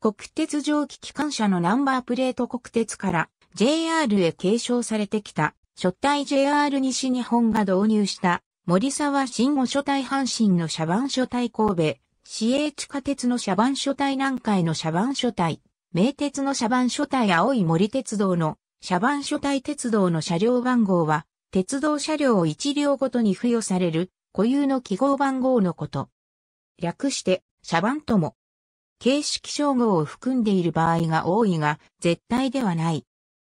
国鉄蒸気機関車のナンバープレート国鉄から JR へ継承されてきた、初体 JR 西日本が導入した森沢新吾初体阪神の車番初体神戸、市営地下鉄の車番初体南海の車番初体、名鉄の車番初体青い森鉄道の車番初体鉄道の車両番号は、鉄道車両を1両ごとに付与される固有の記号番号のこと。略して、車番とも形式称号を含んでいる場合が多いが、絶対ではない。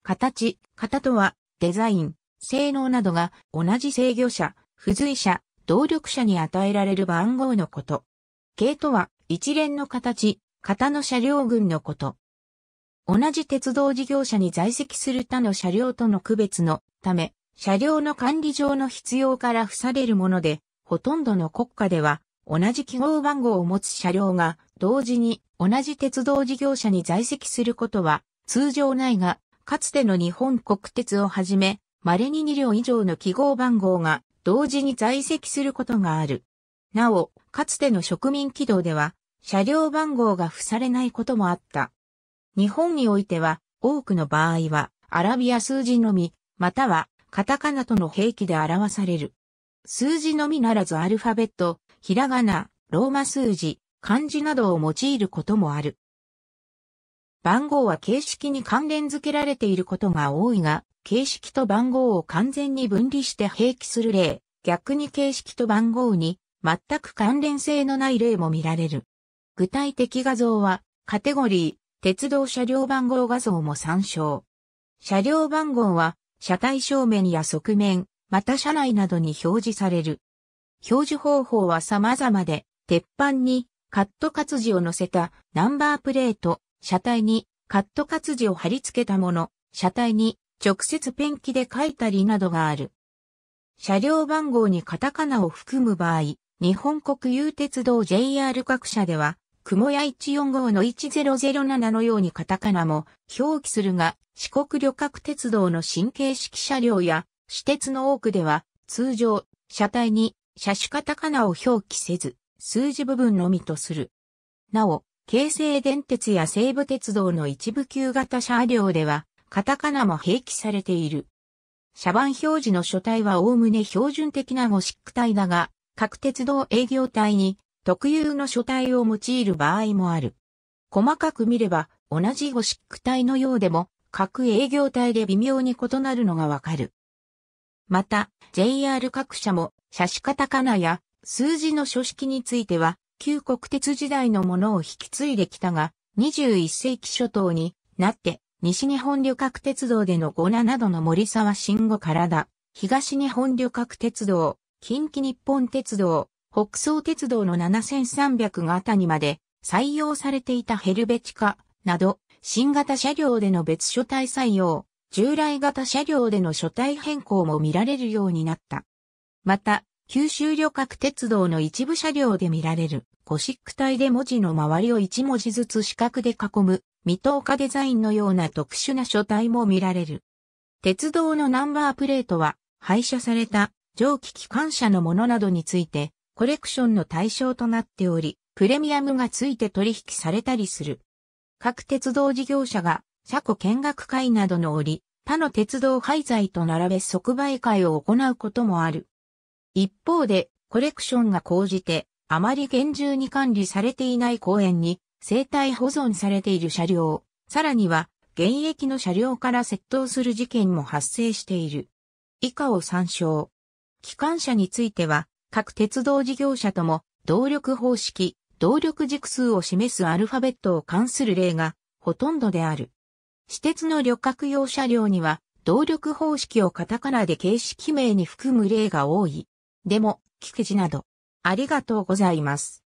形、型とは、デザイン、性能などが同じ制御者、付随者、動力者に与えられる番号のこと。系とは、一連の形、型の車両群のこと。同じ鉄道事業者に在籍する他の車両との区別のため、車両の管理上の必要から付されるもので、ほとんどの国家では同じ記号番号を持つ車両が同時に同じ鉄道事業者に在籍することは通常ないが、かつての日本国鉄をはじめ、稀に2両以上の記号番号が同時に在籍することがある。なお、かつての植民軌道では、車両番号が付されないこともあった。日本においては、多くの場合は、アラビア数字のみ、または、カタカナとの兵器で表される。数字のみならずアルファベット、ひらがな、ローマ数字、漢字などを用いることもある。番号は形式に関連付けられていることが多いが、形式と番号を完全に分離して併記する例、逆に形式と番号に全く関連性のない例も見られる。具体的画像は、カテゴリー、鉄道車両番号画像も参照。車両番号は、車体正面や側面、また車内などに表示される。表示方法は様々で、鉄板にカット活字を乗せたナンバープレート、車体にカット活字を貼り付けたもの、車体に直接ペンキで書いたりなどがある。車両番号にカタカナを含む場合、日本国有鉄道 JR 各社では、雲屋145の1007のようにカタカナも表記するが、四国旅客鉄道の神経式車両や、私鉄の多くでは、通常、車体に車種カタカナを表記せず、数字部分のみとする。なお、京成電鉄や西武鉄道の一部級型車両では、カタカナも併記されている。車番表示の書体はおおむね標準的なゴシック体だが、各鉄道営業体に特有の書体を用いる場合もある。細かく見れば、同じゴシック体のようでも、各営業体で微妙に異なるのがわかる。また、JR 各社も写し方かなや数字の書式については、旧国鉄時代のものを引き継いできたが、21世紀初頭になって、西日本旅客鉄道での5。7などの森沢慎吾からだ、東日本旅客鉄道、近畿日本鉄道、北総鉄道の7300型にまで採用されていたヘルベチカなど、新型車両での別所体採用、従来型車両での所体変更も見られるようになった。また、九州旅客鉄道の一部車両で見られる、ゴシック体で文字の周りを一文字ずつ四角で囲む、未透過デザインのような特殊な書体も見られる。鉄道のナンバープレートは、廃車された蒸気機関車のものなどについて、コレクションの対象となっており、プレミアムがついて取引されたりする。各鉄道事業者が、車庫見学会などの折、他の鉄道廃材と並べ即売会を行うこともある。一方で、コレクションが講じて、あまり厳重に管理されていない公園に、生態保存されている車両、さらには、現役の車両から窃盗する事件も発生している。以下を参照。機関車については、各鉄道事業者とも、動力方式、動力軸数を示すアルファベットを関する例が、ほとんどである。私鉄の旅客用車両には、動力方式をカタカナで形式名に含む例が多い。でも、菊池など。ありがとうございます。